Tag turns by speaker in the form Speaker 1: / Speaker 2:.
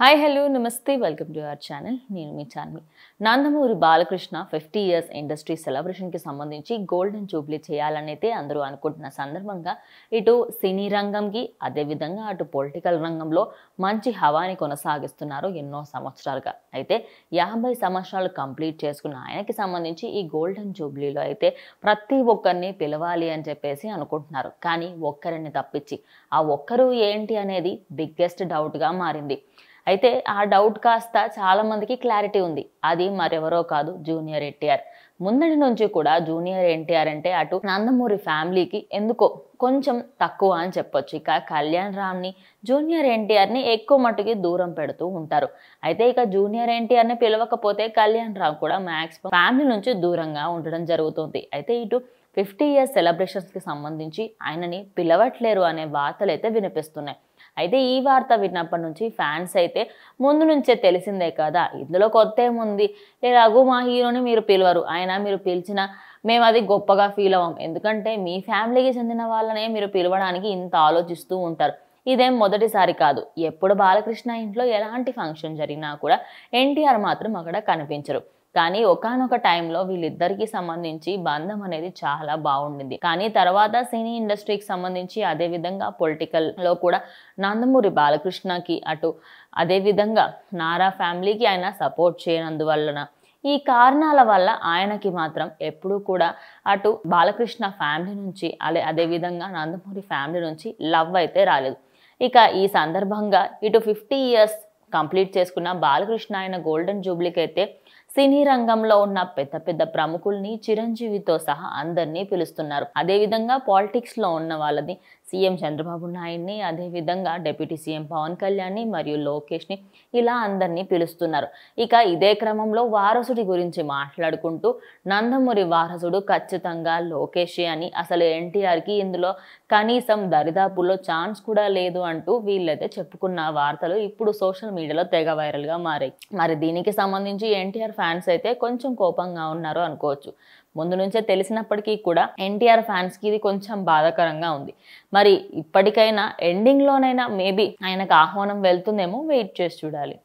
Speaker 1: hi hello namaste welcome to our channel నేను మీ channel Nandamuri Balakrishna fifty years industry సెలబ్రేషన్కి సంబంధించి గోల్డెన్ జూబ్లీ చేయాలనైతే అందరూ అనుకుంటున్న సందర్భంగా ఇటు సినీ రంగంకి అదేవిధంగా అటు పొలిటికల్ రంగంలో మంచి హవాని కొనసాగిస్తున్నారు ఎన్నో సంవత్సరాలుగా అయితే యాభై సంవత్సరాలు కంప్లీట్ చేసుకున్న ఆయనకి సంబంధించి ఈ గోల్డెన్ జూబ్లీలో అయితే ప్రతి ఒక్కరిని పిలవాలి అని చెప్పేసి అనుకుంటున్నారు కానీ ఒక్కరిని తప్పించి ఆ ఒక్కరు ఏంటి అనేది బిగ్గెస్ట్ డౌట్గా మారింది అయితే ఆ డౌట్ కాస్త చాలామందికి క్లారిటీ ఉంది అది మరెవరో కాదు జూనియర్ ఎన్టీఆర్ ముందటి నుంచి కూడా జూనియర్ ఎన్టీఆర్ అంటే అటు నందమూరి ఫ్యామిలీకి ఎందుకో కొంచెం తక్కువ అని చెప్పొచ్చు ఇక కళ్యాణ్ రామ్ని జూనియర్ ఎన్టీఆర్ని ఎక్కువ మట్టుకి దూరం పెడుతూ ఉంటారు అయితే ఇక జూనియర్ ఎన్టీఆర్ని పిలవకపోతే కళ్యాణ్ రామ్ కూడా మ్యాక్సిమం ఫ్యామిలీ నుంచి దూరంగా ఉండడం జరుగుతుంది అయితే ఇటు ఫిఫ్టీ ఇయర్స్ సెలబ్రేషన్స్కి సంబంధించి ఆయనని పిలవట్లేరు అనే వార్తలు అయితే వినిపిస్తున్నాయి అయితే ఈ వార్త విన్నప్పటి నుంచి ఫ్యాన్స్ అయితే ముందు నుంచే తెలిసిందే కదా ఇందులో కొత్త ఏముంది రఘు మా హీరోని మీరు పిలవరు ఆయన మీరు పిలిచిన మేము అది గొప్పగా ఫీల్ అవ్వం ఎందుకంటే మీ ఫ్యామిలీకి చెందిన వాళ్ళనే మీరు పిలవడానికి ఇంత ఆలోచిస్తూ ఉంటారు ఇదేం మొదటిసారి కాదు ఎప్పుడు బాలకృష్ణ ఇంట్లో ఎలాంటి ఫంక్షన్ జరిగినా కూడా ఎన్టీఆర్ మాత్రం అక్కడ కనిపించరు కానీ ఒకనొక టైంలో వీళ్ళిద్దరికి సంబంధించి బంధం అనేది చాలా బాగుండింది కానీ తర్వాత సినీ ఇండస్ట్రీకి సంబంధించి అదే విధంగా పొలిటికల్ లో కూడా నందమూరి బాలకృష్ణకి అటు అదే విధంగా నారా ఫ్యామిలీకి ఆయన సపోర్ట్ చేయనందువలన ఈ కారణాల వల్ల ఆయనకి మాత్రం ఎప్పుడూ కూడా అటు బాలకృష్ణ ఫ్యామిలీ నుంచి అదే అదే విధంగా నందమూరి ఫ్యామిలీ నుంచి లవ్ అయితే రాలేదు ఇక ఈ సందర్భంగా ఇటు ఫిఫ్టీ ఇయర్స్ కంప్లీట్ చేసుకున్న బాలకృష్ణ ఆయన గోల్డెన్ జూబ్లీకి అయితే సినీ రంగంలో ఉన్న పెద్ద పెద్ద ప్రముఖుల్ని చిరంజీవితో సహా అందరినీ పిలుస్తున్నారు అదేవిధంగా పాలిటిక్స్లో ఉన్న వాళ్ళని సీఎం చంద్రబాబు నాయుడిని అదేవిధంగా డిప్యూటీ సీఎం పవన్ కళ్యాణ్ని మరియు లోకేష్ని ఇలా అందరినీ పిలుస్తున్నారు ఇక ఇదే క్రమంలో వారసుడి గురించి మాట్లాడుకుంటూ నందమూరి వారసుడు ఖచ్చితంగా లోకేషే అని అసలు ఎన్టీఆర్కి ఇందులో కనీసం దరిదాపుల్లో ఛాన్స్ కూడా లేదు అంటూ వీళ్ళైతే చెప్పుకున్న వార్తలు ఇప్పుడు సోషల్ మీడియాలో తెగ వైరల్గా మారాయి మరి దీనికి సంబంధించి ఎన్టీఆర్ ఫ్యాన్స్ అయితే కొంచెం కోపంగా ఉన్నారు అనుకోవచ్చు ముందు నుంచే తెలిసినప్పటికీ కూడా ఎన్టీఆర్ ఫ్యాన్స్కి ఇది కొంచెం బాధాకరంగా ఉంది మరి ఇప్పటికైనా ఎండింగ్లోనైనా మేబీ ఆయనకు ఆహ్వానం వెళ్తుందేమో వెయిట్ చేసి చూడాలి